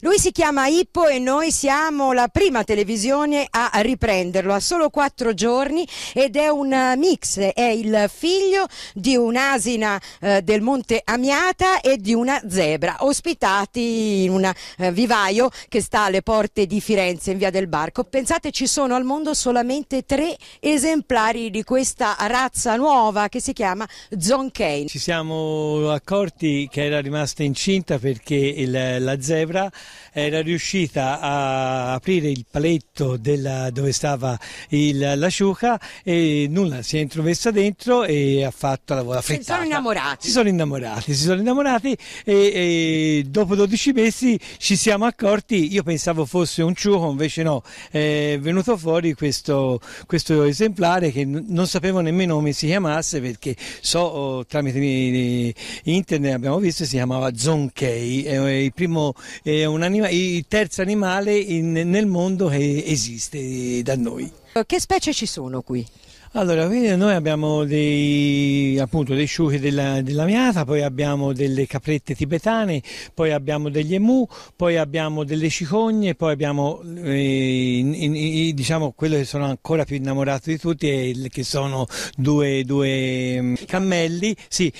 Lui si chiama Ippo e noi siamo la prima televisione a riprenderlo. Ha solo quattro giorni ed è un eh, mix, è il figlio di un'asina eh, del Monte Amiata e di una zebra, ospitati in un eh, vivaio che sta alle porte di Firenze in via del Barco. Pensate ci sono al mondo solamente tre esemplari di questa razza nuova che si chiama Zonkane. Ci siamo accorti che era rimasta incinta perché il, la zebra era riuscita a aprire il paletto della, dove stava l'asciuca e nulla, si è introvessa dentro e ha fatto la, vola frittata. Si sono innamorati. Si sono innamorati, si sono innamorati e, e dopo 12 mesi ci siamo accorti, io pensavo fosse un ciuco, invece no, è venuto fuori questo, questo esemplare che non sapevo nemmeno come si chiamasse perché so oh, tramite internet abbiamo visto si chiamava Zonkei, è, il primo, è un anima, il terzo animale in, nel mondo che esiste da noi. Che specie ci sono qui? Allora, noi abbiamo dei, appunto, dei sciuchi della, della, miata, poi abbiamo delle caprette tibetane, poi abbiamo degli emu, poi abbiamo delle cicogne, poi abbiamo eh, in, diciamo quello che sono ancora più innamorato di tutti è il, che sono due, due mm, cammelli, sì,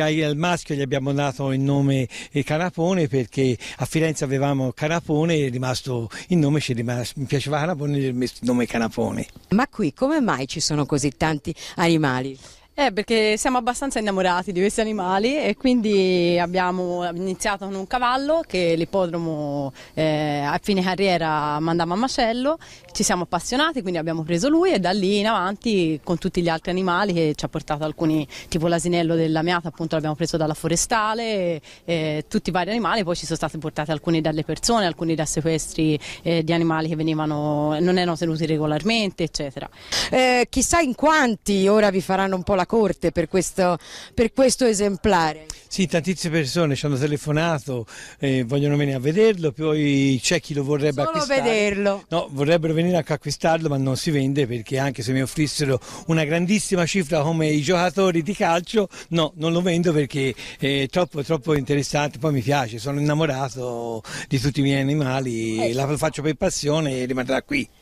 al maschio gli abbiamo dato il nome eh, Carapone perché a Firenze avevamo Carapone e rimasto il nome ci rimasto, mi piaceva Carapone e gli ho messo il nome Carapone. Ma qui come mai ci sono così tanti animali? Eh, perché siamo abbastanza innamorati di questi animali e quindi abbiamo iniziato con un cavallo che l'ippodromo eh, a fine carriera mandava a macello, ci siamo appassionati quindi abbiamo preso lui e da lì in avanti con tutti gli altri animali che ci ha portato alcuni tipo l'asinello della Miata appunto l'abbiamo preso dalla forestale, e, eh, tutti i vari animali poi ci sono stati portati alcuni dalle persone, alcuni da sequestri eh, di animali che venivano, non erano tenuti regolarmente eccetera. Eh, chissà in quanti ora vi faranno un po' la la Corte per questo, per questo esemplare. Sì, tantissime persone ci hanno telefonato, eh, vogliono venire a vederlo, poi c'è chi lo vorrebbe Solo acquistare. vederlo. No, vorrebbero venire a acquistarlo ma non si vende perché anche se mi offrissero una grandissima cifra come i giocatori di calcio, no, non lo vendo perché è troppo, troppo interessante, poi mi piace, sono innamorato di tutti i miei animali, eh, la faccio per passione e rimarrà qui.